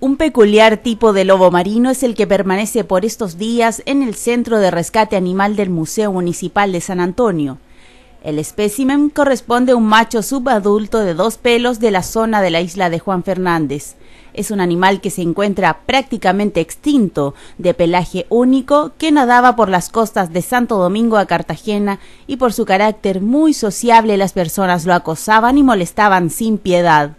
Un peculiar tipo de lobo marino es el que permanece por estos días en el Centro de Rescate Animal del Museo Municipal de San Antonio. El espécimen corresponde a un macho subadulto de dos pelos de la zona de la isla de Juan Fernández. Es un animal que se encuentra prácticamente extinto, de pelaje único, que nadaba por las costas de Santo Domingo a Cartagena y por su carácter muy sociable las personas lo acosaban y molestaban sin piedad.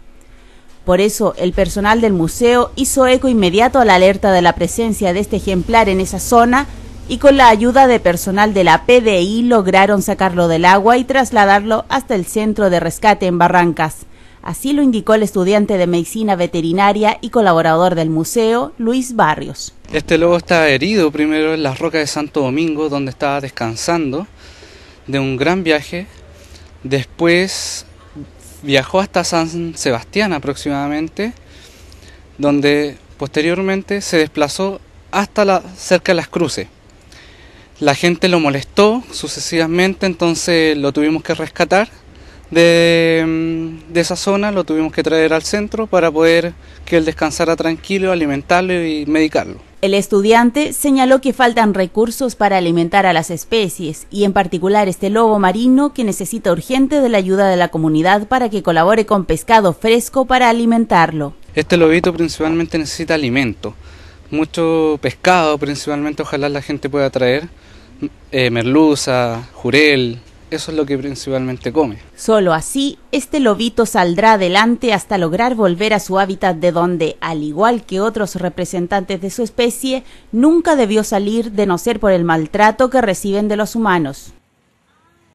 Por eso, el personal del museo hizo eco inmediato a la alerta de la presencia de este ejemplar en esa zona y con la ayuda de personal de la PDI lograron sacarlo del agua y trasladarlo hasta el centro de rescate en Barrancas. Así lo indicó el estudiante de medicina veterinaria y colaborador del museo, Luis Barrios. Este lobo está herido primero en las rocas de Santo Domingo, donde estaba descansando de un gran viaje. Después viajó hasta San Sebastián aproximadamente, donde posteriormente se desplazó hasta la, cerca de las cruces. La gente lo molestó sucesivamente, entonces lo tuvimos que rescatar de, mm, de, esa zona, lo tuvimos que traer al centro para poder que él descansara tranquilo, alimentarlo y medicarlo. El estudiante señaló que faltan recursos para alimentar a las especies y en particular este lobo marino que necesita urgente de la ayuda de la comunidad para que colabore con pescado fresco para alimentarlo. Este lobito principalmente necesita alimento, mucho pescado principalmente ojalá la gente pueda traer, eh, merluza, jurel, eso es lo que principalmente come. Solo así, este lobito saldrá adelante hasta lograr volver a su hábitat de donde, al igual que otros representantes de su especie, nunca debió salir de no ser por el maltrato que reciben de los humanos.